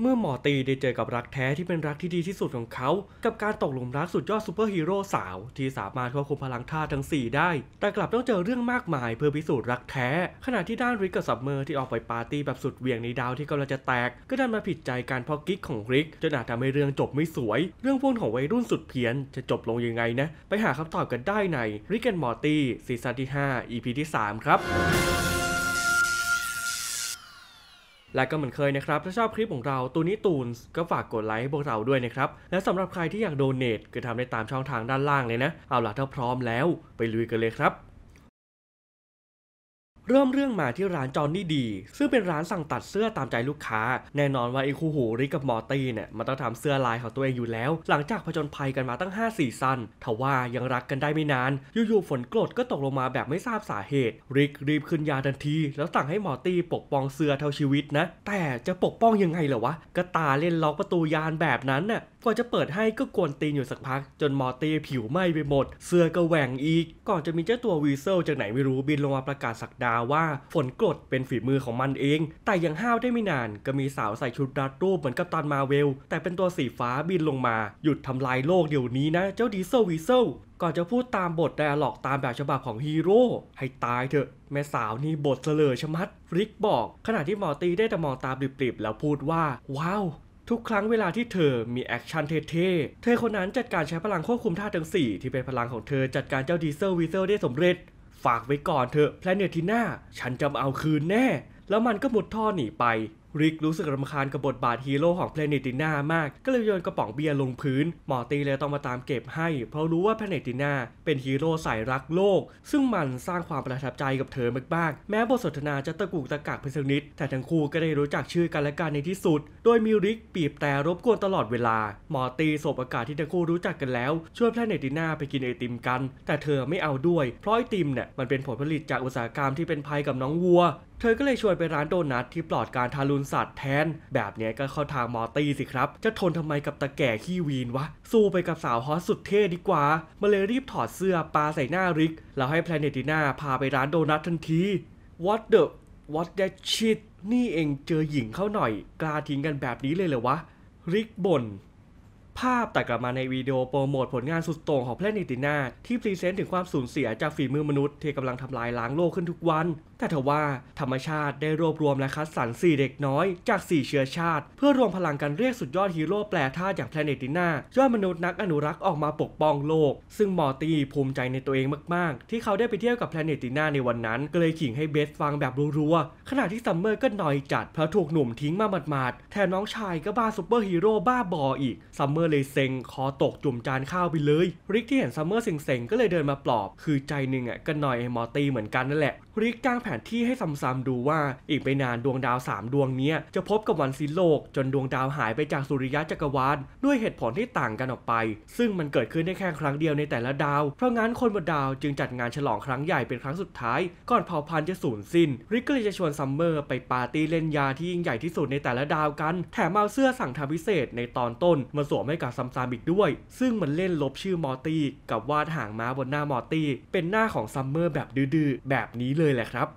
เมื่อหมอตีได้เจอกับรักแท้ที่เป็นรักที่ดีที่สุดของเขา กับการตกหลุมรักสุดยอดซูเปอร์ฮีโร่สาว ที่สามารถควบคุมพลังธาตุทั้ง 4 ได้ แต่กลับต้องเจอเรื่องมากมายเพื่อพิสูจน์รักแท้ ขณะที่ด้านริกกับซัมเมอร์ที่ออกไปปาร์ตี้แบบสุดเหวี่ยงในดาวที่กำลังจะแตก ก็ดันมาผิดใจการพอกิ๊กของริกจนอาจทำให้เรื่องจบไม่สวย เรื่องพวกของวัยรุ่นสุดเพี้ยนจะจบลงยังไงนะ ไปหาคำตอบกันได้ในริกับนมอตีซีซั่นที่5 EP ที่ 3 ครับและก็เหมือนเคยนะครับ ถ้าชอบคลิปของเราตัวนี้ตูน ก็ฝากกดไลค์ให้พวกเราด้วยนะครับ และสำหรับใครที่อยากโดเนท ก็ทำได้ตามช่องทางด้านล่างเลยนะ เอาล่ะถ้าพร้อมแล้ว ไปลุยกันเลยครับเริ่มเรื่องมาที่ร้านจอนนี่ดี ซึ่งเป็นร้านสั่งตัดเสื้อตามใจลูกค้าแน่นอนว่าไอ้คูหู ริกกับมอร์ตี้เนี่ย มันต้องทำเสื้อลายของตัวเองอยู่แล้ว หลังจากผจญภัยกันมาตั้ง5สีซันทว่ายังรักกันได้ไม่นาน อยู่ๆฝนกรดก็ตกลงมาแบบไม่ทราบสาเหตุ ริกรีบขึ้นยาทันที แล้วสั่งให้มอร์ตี้ปกป้องเสื้อเท่าชีวิตนะ แต่จะปกป้องยังไงเหรอวะก็ตาเล่นล็อกประตูยานแบบนั้นน่ะก่นจะเปิดให้ก็กวนตีนอยู่สักพักจนมอตีผิวไหม้ไปหมดเสื้อก็แหว่งอีก ก่อนจะมีเจ้าตัววีเซลจากไหนไม่รู้บินลงมาประกาศสักดาว่าฝนกรดเป็นฝีมือของมันเองแต่ยังห้าวได้ไม่นานก็มีสาวใส่ชุดรัดรูปเหมือนกับตันมาเวลแต่เป็นตัวสีฟ้าบินลงมาหยุดทำลายโลกเดี๋ยวนี้นะเจ้าดีเซลวีเซลก่อนจะพูดตามบทไดอะล็อกตามแบบฉบับของฮีโร่ให้ตายเถอะแม่สาวนี่บทเสลอชะมัดริกบอกขณะที่มอตีได้แต่มองตาปลิบๆแล้วพูดว่าว้าวทุกครั้งเวลาที่เธอมีแอคชั่นเท่ๆ เธอคนนั้นจัดการใช้พลังควบคุมธาตุทั้ง4 ที่เป็นพลังของเธอจัดการเจ้าดีเซลวีเซลได้สำเร็จ ฝากไว้ก่อนเธอแพลเนตทีน่าฉันจะมาเอาคืนแน่ แล้วมันก็หมดท่อหนีไปริกรู้สึกรำคาญกับบทบาทฮีโร่ของเพลเนติน่ามาก ก็เลยโยนกระป๋องเบียร์ลงพื้นมอร์ตีเลยต้องมาตามเก็บให้ เพราะรู้ว่าเพลเนติน่าเป็นฮีโร่สายรักโลก ซึ่งมันสร้างความประทับใจกับเธอมากๆ แม้บทสนทนาจะตะกุกตะกักเพ็นสักนิด แต่ทั้งคู่ก็ได้รู้จักชื่อกันและกันในที่สุด โดยมีริกปีบแต่รบกวนตลอดเวลามอร์ตีสบอากาศที่ทั้งคู่รู้จักกันแล้วชวนเพลเนติน่าไปกินไอติมกัน แต่เธอไม่เอาด้วยเพราะไอติมเนี่ยมันเป็นผลผลิตจากอุตสาหกรรมที่เป็นภัยกับน้องวัวเธอก็เลยชวนไปร้านโดนัทที่ปลอดการทารุณสัตว์แทนแบบนี้ก็เข้าทางมอตี้สิครับ จะทนทำไมกับตะแก่ขี้วีนวะ สู้ไปกับสาวฮอสสุดเท่ดีกว่ามาเลยรีบถอดเสื้อปาใส่หน้าริก แล้วให้แพลเนติน่าพาไปร้านโดนัททันที What the What t h e shit นี่เองเจอหญิงเข้าหน่อย กล้าทิ้งกันแบบนี้เลยเหรอวะ ริกบ่นภาพตัดกลับมาในวิดีโอโปรโมทผลงานสุดโต่งของแพลนิตินาที่พรีเซนต์ถึงความสูญเสียจากฝีมือมนุษย์ที่กำลังทำลายล้างโลกขึ้นทุกวัน แต่ทว่าธรรมชาติได้รวบรวมและคัดสรร4เด็กน้อยจาก4เชื้อชาติ เพื่อรวมพลังกันเรียกสุดยอดฮีโร่แปรธาตุอย่างแพลเนตินายอดมนุษย์นักอนุรักษ์ออกมาปกป้องโลก ซึ่งมอร์ตี้ภูมิใจในตัวเองมาก ๆ ที่เขาได้ไปเที่ยวกับแพลเนตินาในวันนั้นก็เลยขิงให้เบสฟังแบบรัวๆขณะที่ซัมเมอร์ก็นอยจัดเพราะถูกหนุ่มทิ้งมาหมาดๆแทนน้องชายก็บ้าซูเปอร์ฮีโร่บ้าบออีกซัมเมอร์ร์เลยเซ็งคอตกจุ่มจานข้าวไปเลย ริกที่เห็นซัมเมอร์เซ็งๆก็เลยเดินมาปลอบ คือใจหนึ่งอ่ะก็หน่อยไอ้มอตีเหมือนกันนั่นแหละ ริกจ้างแผนที่ให้ซ้ำมดูว่า อีกไปนานดวงดาว 3 ดวงนี้จะพบกับวันสิ้นโลก จนดวงดาวหายไปจากสุริยะจักรวาลด้วยเหตุผลที่ต่างกันออกไป ซึ่งมันเกิดขึ้นได้แค่ครั้งเดียวในแต่ละดาวเพราะงั้นคนบนดาวจึงจัดงานฉลองครั้งใหญ่เป็นครั้งสุดท้ายก่อนเผ่าพันธุ์จะสูญสิ้นริกก็เลยจะชวนซัมเมอร์ไปปาร์ตี้เล่นยาที่ยิ่งใหญ่ที่สุดในแต่ละดาวกันแถมเอาเสื้อสั่งทำพิเศษในตอนต้นมาสวมใหให้กับซัมซามอีกด้วย ซึ่งมันเล่นลบชื่อมอร์ตี้กับวาดหางม้าบนหน้ามอร์ตี้เป็นหน้าของซัมเมอร์แบบดื้อแบบนี้เลยแหละครับ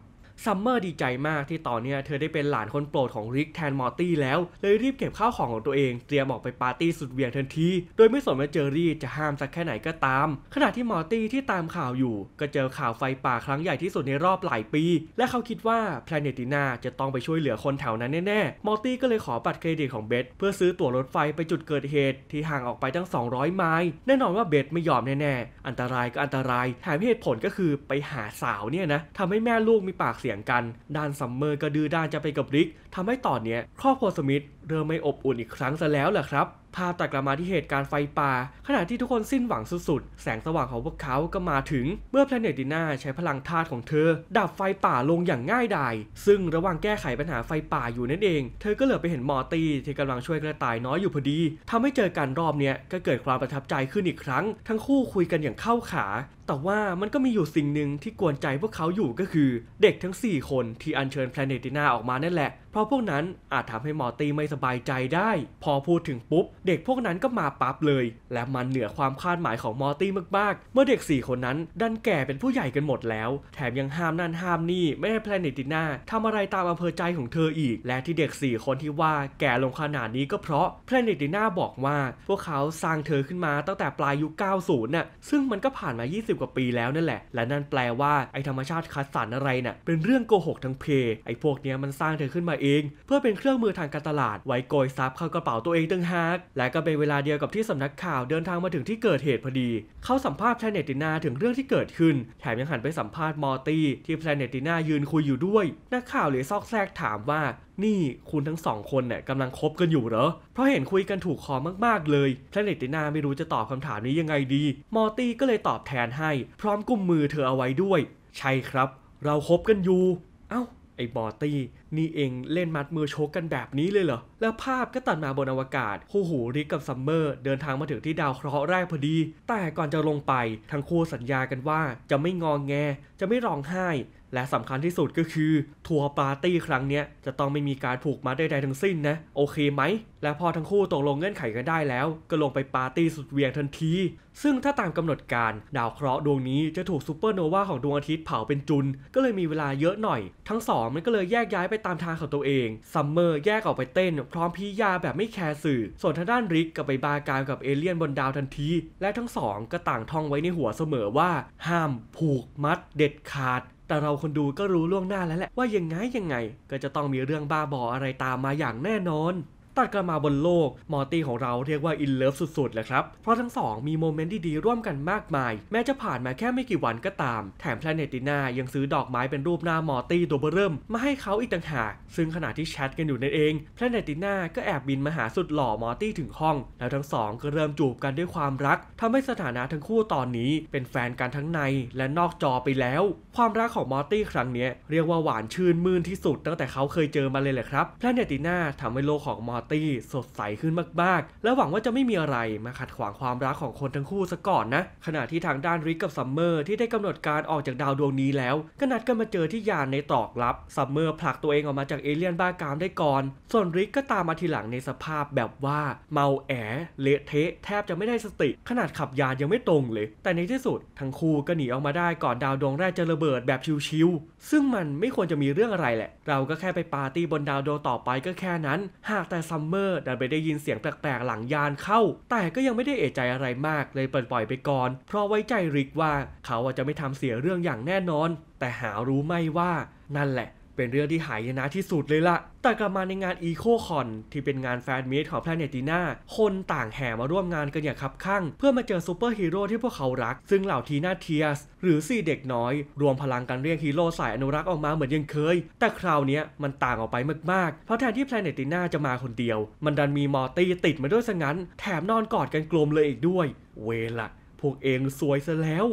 ซัมเมอร์ดีใจมากที่ตอนนี้เธอได้เป็นหลานคนโปรดของริกแทนมอร์ตี้แล้วเลยรีบเก็บข้าวของของตัวเองเตรียมออกไปปาร์ตี้สุดเวียงทันที โดยไม่สนว่าเจอรี่จะห้ามสักแค่ไหนก็ตาม ขณะที่มอร์ตี้ที่ตามข่าวอยู่ ก็เจอข่าวไฟป่าครั้งใหญ่ที่สุดในรอบหลายปี และเขาคิดว่าแพลเนติน่าจะต้องไปช่วยเหลือคนแถวนั้นแน่ๆมอร์ตี้ก็เลยขอบัตรเครดิตของเบสเพื่อซื้อตั๋วรถไฟไปจุดเกิดเหตุที่ห่างออกไปตั้ง 200 ไมล์แน่นอนว่าเบสไม่ยอมแน่ๆอันตรายก็อันตรายแถมเหตุผลก็คือไปหาสาวเนี่ยนะทำให้แม่ลูกมีปากเสียียงกันด้านซัมเมอร์ก็ดื้อด้านจะไปกับริกทำให้ตอนนี้ครอบครัวสมิธเริ่มไม่อบอุ่นอีกครั้งซะแล้วแหละครับภาพตัดกลับมาที่เหตุการณ์ไฟป่า ขณะที่ทุกคนสิ้นหวังสุดๆ แสงสว่างของพวกเขาก็มาถึงเมื่อแพลเนตดิน่าใช้พลังธาตุของเธอ ดับไฟป่าลงอย่างง่ายดายซึ่งระหว่างแก้ไขปัญหาไฟป่าอยู่นั่นเอง เธอก็เหลือไปเห็นมอร์ตี้ที่กำลังช่วยกระต่ายน้อยอยู่พอดี ทำให้เจอกันรอบเนี้ย ก็เกิดความประทับใจขึ้นอีกครั้ง ทั้งคู่คุยกันอย่างเข้าขา แต่ว่ามันก็มีอยู่สิ่งหนึ่งที่กวนใจพวกเขาอยู่ก็คือ เด็กทั้ง 4 คนที่อัญเชิญแพลเนติน่าออกมานั่นแหละเพราะพวกนั้นอาจทำให้มอร์ตี้ไม่สบายใจได้ พอพูดถึงปุ๊บเด็กพวกนั้นก็มาปั๊บเลยและมันเหนือความคาดหมายของมอร์ตี้มากๆ เมื่อเด็ก 4 คนนั้นดันแก่เป็นผู้ใหญ่กันหมดแล้ว แถมยังห้ามนั่นห้ามนี่ ไม่ให้แพลเนติน่าทำอะไรตามอำเภอใจของเธออีก และที่เด็ก 4 คนที่ว่าแก่ลงขนาดนี้ก็เพราะแพลเนติน่าบอกว่า พวกเขาสร้างเธอขึ้นมาตั้งแต่ปลายยุค 90 น่ะซึ่งมันก็ผ่านมา 20 กว่าปีแล้วนั่นแหละ และนั่นแปลว่าไอธรรมชาติคัดสรรอะไรน่ะเป็นเรื่องโกหกทั้งเพ ไอพวกเนี้ยมันสร้างเธอขึ้นมาเอง เพื่อเป็นเครื่องมือทางการตลาด ไว้โกยซับเข้ากระเป๋าตัวเองตั้งหากและก็เป็นเวลาเดียวกับที่สำนักข่าวเดินทางมาถึงที่เกิดเหตุพอดี เขาสัมภาษณ์แพลเนตินาถึงเรื่องที่เกิดขึ้นแถมยังหันไปสัมภาษณ์มอร์ตี้ที่แพลเนตินายืนคุยอยู่ด้วยนักข่าวเลยซอกแซกถามว่า นี่คุณทั้งสองคนเนี่ยกำลังคบกันอยู่เหรอเพราะเห็นคุยกันถูกคอมาก ๆ เลย แพลเนตินาไม่รู้จะตอบคำถามนี้ยังไงดี มอร์ตี้ก็เลยตอบแทนให้พร้อมกุมมือเธอเอาไว้ด้วย ใช่ครับ เราคบกันอยู่ เอ้าไอ้มอร์ตี้นี่เองเล่นมัดมือชกกันแบบนี้เลยเหรอ แล้วภาพก็ตัดมาบนอวกาศคู่หูริกกับซัมเมอร์ เดินทางมาถึงที่ดาวเคราะห์แรกพอดี แต่ก่อนจะลงไปทั้งคู่สัญญากันว่า จะไม่งองแง จะไม่ร้องไห้ และสำคัญที่สุดก็คือ ทัวร์ปาร์ตี้ครั้งนี้จะต้องไม่มีการผูกมัดใดๆทั้งสิ้นนะ โอเคไหม และพอทั้งคู่ตกลงเงื่อนไขกันได้แล้ว ก็ลงไปปาร์ตี้สุดเวียงทันที ซึ่งถ้าตามกำหนดการ ดาวเคราะห์ดวงนี้จะถูกซูเปอร์โนวาของดวงอาทิตย์เผาเป็นจุนก็เลยมีเวลาเยอะหน่อยทั้งสองมันก็เลยแยกย้ายไปตามทางของตัวเองซัมเมอร์แยกออกไปเต้น พร้อมพิยาแบบไม่แคร์สื่อ ส่วนทางด้านริกกับไปบาการกับเอเลี่ยนบนดาวทันที และทั้งสองก็ต่างท่องไว้ในหัวเสมอว่า ห้ามผูกมัดเด็ดขาด แต่เราคนดูก็รู้ล่วงหน้าแล้วแหละ ว่ายังไง ยังไงก็จะต้องมีเรื่องบ้าบออะไรตามมาอย่างแน่นอนัดกันมาบนโลกมอตี้ของเราเรียกว่าอินเลิฟสุดๆเลยครับเพราะทั้งสองมีโมเมนต์ดีๆร่วมกันมากมาย แม้จะผ่านมาแค่ไม่กี่วันก็ตาม แถมแพลเนติน่ายังซื้อดอกไม้เป็นรูปหน้ามอตี้ตัวเบิ่มมาให้เขาอีกต่างหากซึ่งขณะที่แชทกันอยู่นั่นเองแพลเนติน่าก็แอบบินมาหาสุดหล่อมอตี้ถึงห้อง แล้วทั้งสองก็เริ่มจูบกันด้วยความรัก ทำให้สถานะทั้งคู่ตอนนี้เป็นแฟนกันทั้งในและนอกจอไปแล้ว ความรักของมอตี้ครั้งนี้เรียกว่าหวานชื่นมื่นที่สุดตั้งแต่เขาเคยเจอมาเลยแหละครับแพลเนติน่าทาให้โลกของมอตี้สดใสขึ้นมากๆ และหวังว่าจะไม่มีอะไรมาขัดขวางความรักของคนทั้งคู่ซะก่อนนะ ขณะที่ทางด้านริกกับซัมเมอร์ที่ได้กำหนดการออกจากดาวดวงนี้แล้วก็นัดกันมาเจอที่ยานในตอกลับ ซัมเมอร์ผลักตัวเองออกมาจากเอเลี่ยนบ้ากามได้ก่อน ส่วนริกก็ตามมาทีหลังในสภาพแบบว่าเมาแอเละเทะ แทบจะไม่ได้สติ ขนาดขับยานยังไม่ตรงเลย แต่ในที่สุด ทั้งคู่ก็หนีออกมาได้ก่อนดาวดวงแรกจะระเบิดแบบชิวๆ ซึ่งมันไม่ควรจะมีเรื่องอะไรแหละ เราก็แค่ไปปาร์ตี้บนดาวดวงต่อไปก็แค่นั้น หากแต่ซัมเมอร์ดันไปได้ยินเสียงแปลกๆหลังยานเข้า แต่ก็ยังไม่ได้เอะใจอะไรมากเลยเปิดปล่อยไปก่อน เพราะไว้ใจริกว่าเขาจะไม่ทำเสียเรื่องอย่างแน่นอน แต่หารู้ไม่ว่านั่นแหละเป็นเรื่องที่หายนะที่สุดเลยละ่ะ แต่กลับมาในงาน e c o c o n ที่เป็นงานแฟนมีตของ p l a n e t ินาคนต่างแห่มาร่วมงานกันอย่างคับคั่งเพื่อมาเจอซูเปอร์ฮีโร่ที่พวกเขารัก ซึ่งเหล่าทีน่าเทียส หรือซีเด็กน้อย รวมพลังกันเรียกฮีโร่สายอนุรักษ์ออกมาเหมือนยังเคย แต่คราวนี้มันต่างออกไปมากๆ เพราะแทนที่ p l a n e t ินาจะมาคนเดียว มันดันมีมอร์ตี้ติดมาด้วยซะงั้น แถมนอนกอดกันกลมเลยอีกด้วย เวละพวกเองซวยซะแล้ว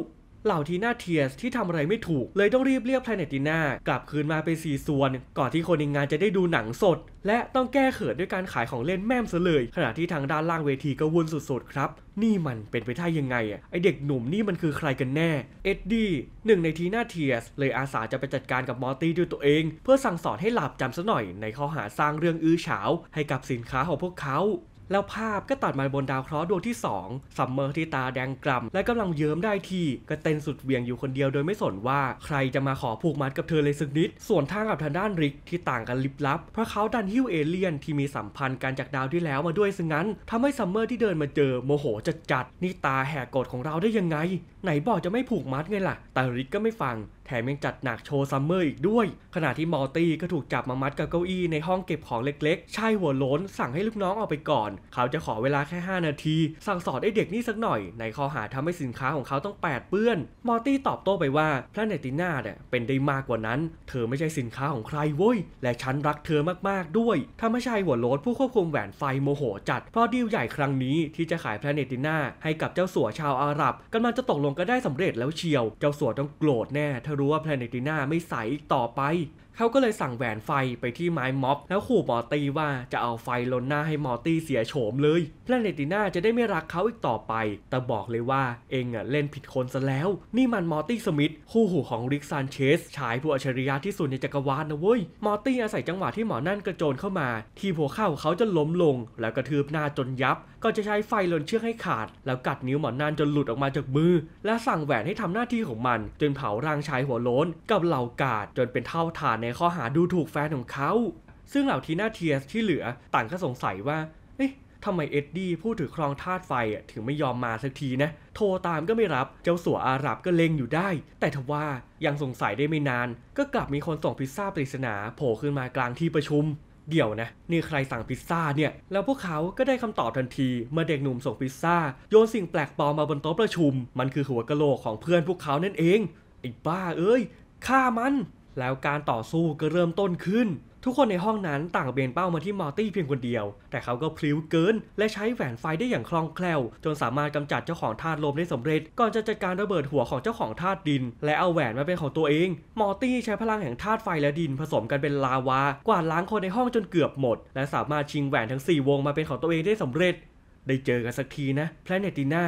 เหล่าทีน่าเทียสที่ทำอะไรไม่ถูกเลยต้องรีบเรียกแพลเนติน่ากลับคืนมาเป็นสี่ส่วน ก่อนที่คนในงานจะได้ดูหนังสด และต้องแก้เขินด้วยการขายของเล่นแม่มซะเลย ขณะที่ทางด้านล่างเวทีก็วุ่นสุดๆครับ นี่มันเป็นไปได้ยังไงอ่ะไอเด็กหนุ่มนี่มันคือใครกันแน่เอ็ดดี้หนึ่งในทีน่าเทียสเลยอาสาจะไปจัดการกับมอร์ตี้ด้วยตัวเอง เพื่อสั่งสอนให้หลับจำซะหน่อยในข้อหาสร้างเรื่องอื้อฉาวให้กับสินค้าของพวกเขาแล้วภาพก็ตัดมาบนดาวเคราะห์ดวงที่2ซัมเมอร์ที่ตาแดงกล่ำและกำลังเยิ้มได้ที่ ก็เต้นสุดเวียงอยู่คนเดียวโดยไม่สนว่า ใครจะมาขอผูกมัดกับเธอเลยสักนิด ส่วนทางกับทางด้านริกที่ต่างกันลิบลับ เพราะเขาดันฮิวเอเลียนที่มีสัมพันธ์กันจากดาวที่แล้วมาด้วยซะงั้น ทำให้ซัมเมอร์ที่เดินมาเจอโมโหจัดจัดนี่ตาแหกกฎของเราได้ยังไงไหนบอกจะไม่ผูกมัดไงล่ะ แต่ริกก็ไม่ฟัง แถมยังจัดหนักโชว์ซัมเมอร์อีกด้วย ขณะที่มอลตี้ก็ถูกจับมามัดกับเก้าอี้ในห้องเก็บของเล็กๆ ชายหัวโล้นสั่งให้ลูกน้องออกไปก่อน เขาจะขอเวลาแค่ 5 นาที สั่งสอนไอ้เด็กนี่สักหน่อย ในข้อหาทำให้สินค้าของเขาต้องแปดเปื้อน มอลตี้ตอบโต้ไปว่าแพลเนติน่าเนี่ยเป็นได้มากกว่านั้น เธอไม่ใช่สินค้าของใครเว้ย และฉันรักเธอมาก ๆด้วยทำให้ชายหัวโล้นผู้ควบคุมแหวนไฟโมโหจัด เพราะดีลใหญ่ครั้งนี้ ที่จะขายแพลเนติน่าให้กับเจ้าสัวชาวอาหรับกำลังจะตกลงก็ได้สำเร็จแล้วเชียว เจ้าสัวต้องโกรธแน่ ถ้ารู้ว่าแพลเนติน่าไม่ใสอีกต่อไปเขาก็เลยสั่งแหวนไฟไปที่ไม้ม็อบแล้วขู่มอตี้ว่าจะเอาไฟลนหน้าให้มอตี้เสียโฉมเลย แพลเนติน่าจะได้ไม่รักเขาอีกต่อไป แต่บอกเลยว่าเองอ่ะเล่นผิดคนซะแล้ว นี่มันมอตี้สมิธคู่หูของริกซานเชส ชายผู้อัจฉริยะที่สุดในจักรวาลนะเว้ยมอตี้อาศัยจังหวะที่หมอนั่นกระโจนเข้ามา ที่หัวเข่าเขาจะล้มลง แล้วกระทืบหน้าจนยับก็จะใช้ไฟลนเชือกให้ขาด แล้วกัดนิ้วหมอนานจนหลุดออกมาจากมือ และสั่งแหวนให้ทำหน้าที่ของมันจนเผารางชายหัวโล้นกับเหล่ากาดจนเป็นเท่าฐานในข้อหาดูถูกแฟนของเขา ซึ่งเหล่าทีน่าเทียสที่เหลือ ต่างก็สงสัยว่า เอ๊ะทำไมเอ็ดดี้ผู้ถือครองธาตุไฟถึงไม่ยอมมาสักทีนะ โทรตามก็ไม่รับเจ้าสัวอาหรับก็เลงอยู่ได้ แต่ทว่ายังสงสัยได้ไม่นาน ก็กลับมีคนส่งพิซซ่าปริศนาโผล่ขึ้นมากลางที่ประชุมเดี๋ยวนะนี่ใครสั่งพิซซ่าเนี่ย แล้วพวกเขาก็ได้คำตอบทันทีเมื่อเด็กหนุ่มส่งพิซซ่า โยนสิ่งแปลกปลอมมาบนโต๊ะประชุม มันคือหัวกะโหลกของเพื่อนพวกเขานั่นเอง ไอ้บ้าเอ้ยฆ่ามัน แล้วการต่อสู้ก็เริ่มต้นขึ้นทุกคนในห้องนั้นต่างเบนเป้ามาที่มอร์ตี้เพียงคนเดียว แต่เขาก็พลิ้วเกินและใช้แหวนไฟได้อย่างคล่องแคล่วจนสามารถกำจัดเจ้าของธาตุลมได้สำเร็จ ก่อนจะจัดการระเบิดหัวของเจ้าของธาตุดินและเอาแหวนมาเป็นของตัวเอง มอร์ตี้ใช้พลังแห่งธาตุไฟและดินผสมกันเป็นลาวา กวาดล้างคนในห้องจนเกือบหมดและสามารถชิงแหวนทั้ง 4 วงมาเป็นของตัวเองได้สำเร็จ ได้เจอกันสักทีนะแพลเนติน่า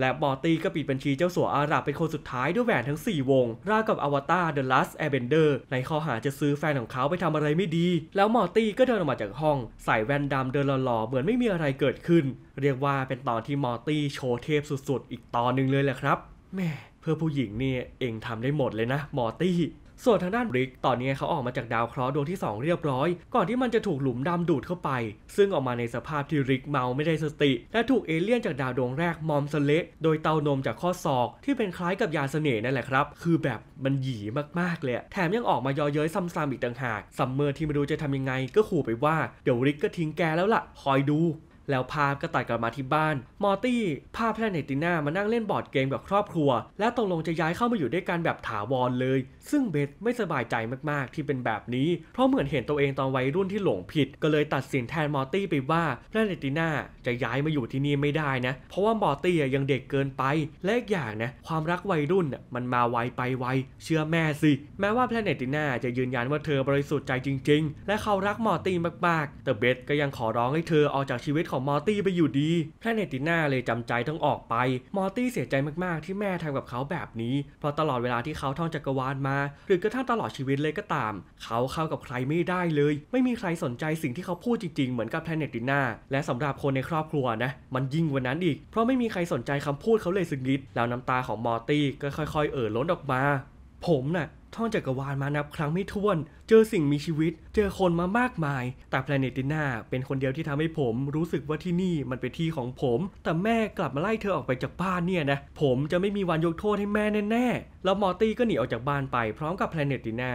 และบอตี้ก็ปิดบัญชีเจ้าสัวอาหรับเป็นคนสุดท้ายด้วยแหวนทั้ง4 วง ราวกับอวตารเดอะลัสแอร์เบนเดอร์ในข้อหาจะซื้อแฟนของเขาไปทำอะไรไม่ดี แล้วมอตี้ก็เดินออกมาจากห้องใส่แว่นดำเดินหล่อๆเหมือนไม่มีอะไรเกิดขึ้น เรียกว่าเป็นตอนที่มอตี้โชว์เทพสุดๆ อีกตอนหนึ่งเลยแหละครับ แม่เพื่อผู้หญิงนี่เองทำได้หมดเลยนะ มอตี้ส่วนทางด้านบริก ตอนนี้เขาออกมาจากดาวเคราะห์ดวงที่ 2 เรียบร้อย ก่อนที่มันจะถูกหลุมดำดูดเข้าไป ซึ่งออกมาในสภาพที่ริกเมาไม่ได้สติ และถูกเอเลี่ยนจากดาวดวงแรกมอมสเละ โดยเตานมจากข้อศอก ที่เป็นคล้ายกับยาเสน่ห์นั่นแหละครับ คือแบบมันหยีมาก ๆ เลย แถมยังออกมายอเย้ยซ้ำๆอีกต่างหาก ซัมเมอร์ที่ไม่รู้จะทำยังไง ก็ขู่ไปว่าเดี๋ยวริกก็ทิ้งแกแล้วล่ะ คอยดูแล้วภาพก็ตัดกลับมาที่บ้าน มอร์ตี้พาแพลเนติน่ามานั่งเล่นบอร์ดเกมกับครอบครัว และตกลงจะย้ายเข้ามาอยู่ด้วยกันแบบถาวรเลย ซึ่งเบธไม่สบายใจมาก ๆที่เป็นแบบนี้ เพราะเหมือนเห็นตัวเองตอนวัยรุ่นที่หลงผิด ก็เลยตัดสินแทนมอร์ตี้ไปว่าแพลเนติน่าจะย้ายมาอยู่ที่นี่ไม่ได้นะ เพราะว่ามอร์ตี้ยังเด็กเกินไป และอีกอย่างนะความรักวัยรุ่นมันมาไว ไปไว เชื่อแม่สิ แม้ว่าแพลเนติน่าจะยืนยันว่าเธอบริสุทธิ์ใจจริงๆ และเขารักมอร์ตี้มาก ๆ แต่เบธก็ยังขอร้องให้เธอออกจากชีวิตของมอร์ตี้ไปอยู่ดี แพลเนติน่าเลยจำใจต้องออกไปมอร์ตี้เสียใจมากๆที่แม่ทำกับเขาแบบนี้เพราะตลอดเวลาที่เขาท่องจักรวาลมา หรือกระทั่งตลอดชีวิตเลยก็ตาม เขาเข้ากับใครไม่ได้เลย ไม่มีใครสนใจสิ่งที่เขาพูดจริงๆเหมือนกับแพลเนติน่าและสำหรับคนในครอบครัวนะมันยิ่งกว่านั้นอีก เพราะไม่มีใครสนใจคำพูดเขาเลยสักนิดแล้วน้ำตาของมอร์ตี้ก็ค่อย ๆเอ่อล้นออกมาผมนะ่ะท่องจักรวาลมานับครั้งไม่ถ้วน เจอสิ่งมีชีวิต เจอคนมามากมาย แต่แพลเนติน่าเป็นคนเดียวที่ทำให้ผมรู้สึกว่าที่นี่มันเป็นที่ของผม แต่แม่กลับมาไล่เธอออกไปจากบ้านเนี่ยนะ ผมจะไม่มีวันยกโทษให้แม่แน่ๆแล้วมอร์ตี้ก็หนีออกจากบ้านไปพร้อมกับแพลเนติน่า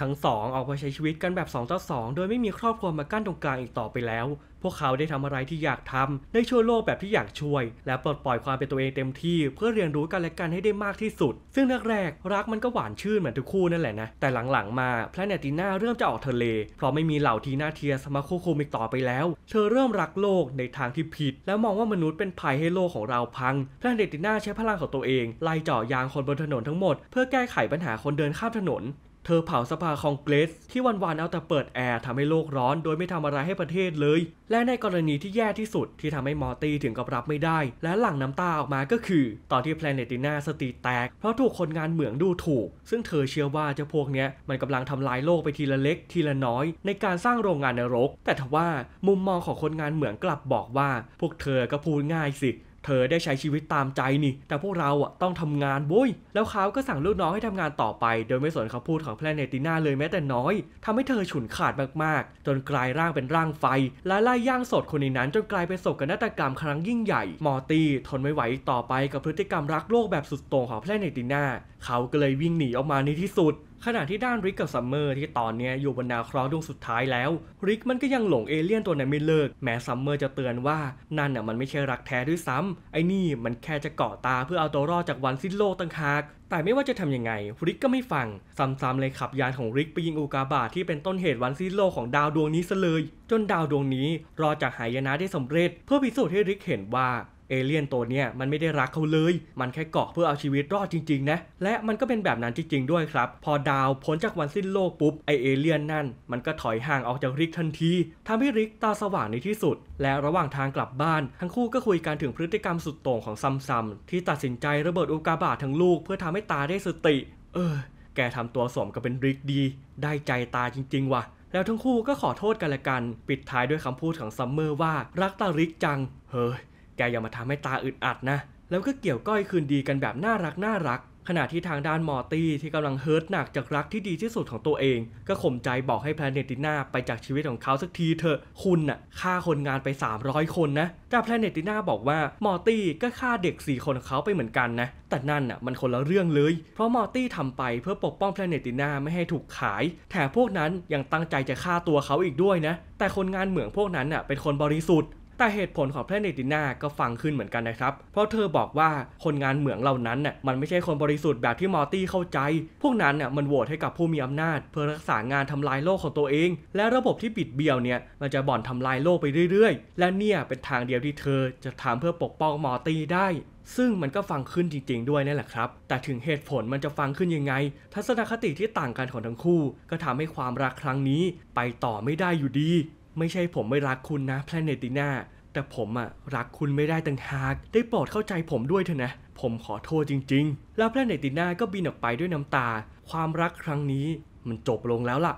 ทั้งสองออกมาใช้ชีวิตกันแบบ2ต่อ2โดยไม่มีครอบครัวมากั้นตรงกลางอีกต่อไปแล้ว พวกเขาได้ทำอะไรที่อยากทำได้ช่วยโลกแบบที่อยากช่วย และปลดปล่อยความเป็นตัวเองเต็มที่เพื่อเรียนรู้กันและกันให้ได้มากที่สุด ซึ่งแรกๆรักมันก็หวานชื่นเหมือนทุกคู่นั่นแหละนะ แต่หลังๆมาแพลเนติน่าเริ่มจะออกทะเลเพราะไม่มีเหล่าทีน่าเทียสมาควคุมอีกต่อไปแล้ว เธอเริ่มรักโลกในทางที่ผิด และมองว่ามนุษย์เป็นภัยให้โลกของเราพัง แพลเนติน่าใช้พลังของตัวเองไล่เจาะยางคนบนถนนทั้งหมดเพื่อแก้ไขปัญหาคนเดินข้ามถนนเธอเผาสภาคองเกรสที่วันๆเอาแต่เปิดแอร์ทำให้โลกร้อนโดยไม่ทำอะไรให้ประเทศเลย และในกรณีที่แย่ที่สุดที่ทำให้มอร์ตี้ถึงกับรับไม่ได้ และหลั่งน้ำตาออกมาก็คือ ตอนที่แพลเนติน่าสตีแตก เพราะถูกคนงานเหมืองดูถูก ซึ่งเธอเชื่อว่าเจ้าพวกเนี้ย มันกำลังทำลายโลกไปทีละเล็กทีละน้อย ในการสร้างโรงงานนรก แต่ทว่ามุมมองของคนงานเหมืองกลับบอกว่า พวกเธอก็พูดง่ายสิเธอได้ใช้ชีวิตตามใจนี่ แต่พวกเราอ่ะต้องทำงานบุ้ยแล้วเขาก็สั่งลูกน้องให้ทำงานต่อไป โดยไม่สนคำพูดของแพลเนติน่าเลยแม้แต่น้อย ทำให้เธอฉุนขาดมากๆ จนกลายร่างเป็นร่างไฟ และไล่ย่างสดคนในนั้นจนกลายเป็นศกนาฏกรรมครั้งยิ่งใหญ่ มอตี้ทนไม่ไหวต่อไปกับพฤติกรรมรักโลกแบบสุดโต่งของแพลเนติน่า เขาก็เลยวิ่งหนีออกมาในที่สุดขณะที่ด้านริกกับซัมเมอร์ที่ตอนนี้อยู่บนดาวเคราะห์ดวงสุดท้ายแล้ว ริกมันก็ยังหลงเอเลี่ยนตัวนั้นไม่เลิกแม้ซัมเมอร์จะเตือนว่านั่นน่ะมันไม่ใช่รักแท้ด้วยซ้ำ ไอ้นี่มันแค่จะเกาะตาเพื่อเอาตัวรอดจากวันสิ้นโลกตั้งหากแต่ไม่ว่าจะทํำยังไง ริกก็ไม่ฟังซ้ำๆเลยขับยานของริกไปยิงอุกาบาตทที่เป็นต้นเหตุวันสิ้นโลกของดาวดวงนี้ซะเลยจนดาวดวงนี้ รอจากหายนะได้สำเร็จ เพื่อพิสูจน์ให้ริกเห็นว่าเอเลี่ยนตัวเนี้ยมันไม่ได้รักเขาเลย มันแค่เกาะเพื่อเอาชีวิตรอดจริง ๆ นะ และมันก็เป็นแบบนั้นจริง ๆ ด้วยครับ พอดาวพ้นจากวันสิ้นโลกปุ๊บ ไอเอเลี่ยนนั่น มันก็ถอยห่างออกจากริกทันที ทำให้ริกตาสว่างในที่สุด และระหว่างทางกลับบ้าน ทั้งคู่ก็คุยกันถึงพฤติกรรมสุดโต่งของซัมซัมที่ตัดสินใจระเบิดอุกาบาตทั้งลูกเพื่อทำให้ตาได้สติ เออ แกทำตัวสมกับเป็นริกดี ได้ใจตาจริงๆว่ะ แล้วทั้งคู่ก็ขอโทษกันละกัน ปิดท้ายด้วยคำพูดของซัมเมอร์ว่ารักตาริกจังเฮ้แกย่ามาทำให้ตาอึดอัดนะ แล้วก็เกี่ยวก้อยคืนดีกันแบบน่ารักน่ารัก ขณะที่ทางด้านมอร์ตี้ที่กำลังเฮิร์ตหนักจากรักที่ดีที่สุดของตัวเอง ก็ข่มใจบอกให้แพลเนติน่า ไปจากชีวิตของเขาสักทีเถอะ คุณน่ะฆ่าคนงานไป 300 คนนะ แต่แพลเนติน่าบอกว่ามอร์ตี้ก็ฆ่าเด็ก 4 คนของเขาไปเหมือนกันนะ แต่นั่นน่ะมันคนละเรื่องเลย เพราะมอร์ตี้ทำไปเพื่อปกป้องแพลเนติน่าไม่ให้ถูกขาย แถมพวกนั้นยังตั้งใจจะฆ่าตัวเขาอีกด้วยนะ แต่คนงานเหมืองพวกนั้นน่ะเป็นคนบริสุทธิ์แต่เหตุผลของแพลเนติน่าก็ฟังขึ้นเหมือนกันนะครับ เพราะเธอบอกว่าคนงานเหมืองเหล่านั้นน่ะมันไม่ใช่คนบริสุทธิ์แบบที่มอร์ตี้เข้าใจ พวกนั้นน่ะมันโหวตให้กับผู้มีอำนาจ เพื่อรักษางานทำลายโลกของตัวเอง และระบบที่บิดเบี้ยวเนี่ย มันจะบ่อนทำลายโลกไปเรื่อยๆ และเนี่ยเป็นทางเดียวที่เธอ จะทำเพื่อปกป้องมอร์ตี้ได้ ซึ่งมันก็ฟังขึ้นจริง ๆ ด้วยนี่แหละครับ แต่ถึงเหตุผลมันจะฟังขึ้นยังไง ทัศนคติที่ต่างกันของทั้งคู่ก็ทำให้ความรักครั้งนี้ไปต่อไม่ได้อยู่ดีไม่ใช่ผมไม่รักคุณนะแพลเนติน่าแต่ผมอะรักคุณไม่ได้ตั้งหาก ได้โปรดเข้าใจผมด้วยเถอะนะ ผมขอโทษจริงๆ แล้วแพลเนติน่าก็บินออกไปด้วยน้ำตา ความรักครั้งนี้มันจบลงแล้วล่ะ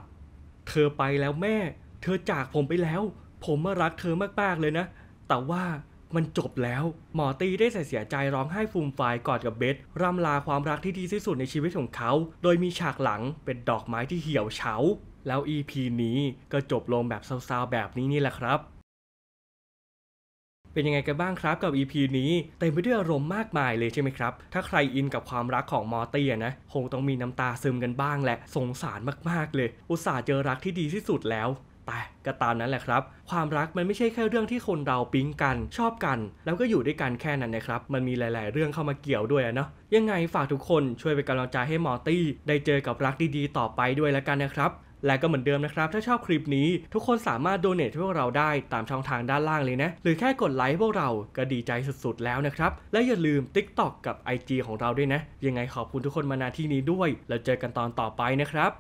เธอไปแล้วแม่ เธอจากผมไปแล้ว ผมมารักเธอมากๆเลยนะ แต่ว่ามันจบแล้วหมอตีได้เสียใจร้องไห้ฟูมฟายกอดกับเบสร่ำลาความรักที่ดีที่สุดในชีวิตของเขา โดยมีฉากหลังเป็นดอกไม้ที่เหี่ยวเฉาแล้ว EP นี้ก็จบลงแบบเศร้าๆแบบนี้นี่แหละครับ เป็นยังไงกันบ้างครับกับ EP นี้เต็มไปด้วยอารมณ์มากมายเลยใช่ไหมครับ ถ้าใครอินกับความรักของมอร์ตี้นะ คงต้องมีน้ำตาซึมกันบ้างแหละสงสารมากๆ เลย อุตส่าห์เจอรักที่ดีที่สุดแล้ว แต่ก็ตามนั้นแหละครับ ความรักมันไม่ใช่แค่เรื่องที่คนเราปิ๊งกัน ชอบกัน แล้วก็อยู่ด้วยกันแค่นั้นนะครับ มันมีหลาย ๆเรื่องเข้ามาเกี่ยวด้วยนะยังไงฝากทุกคนช่วยเป็นกำลังใจให้มอตี้ ได้เจอกับรักดีๆต่อไปด้วยแล้วกันนะครับและก็เหมือนเดิมนะครับ ถ้าชอบคลิปนี้ทุกคนสามารถโดเนทพวกเราได้ตามช่องทางด้านล่างเลยนะ หรือแค่กดไลค์พวกเราก็ดีใจสุดๆแล้วนะครับ และอย่าลืม TikTok กับ IG ของเราด้วยนะ ยังไงขอบคุณทุกคนมาาที่นี้ด้วย แล้วเจอกันตอนต่อไปนะครับ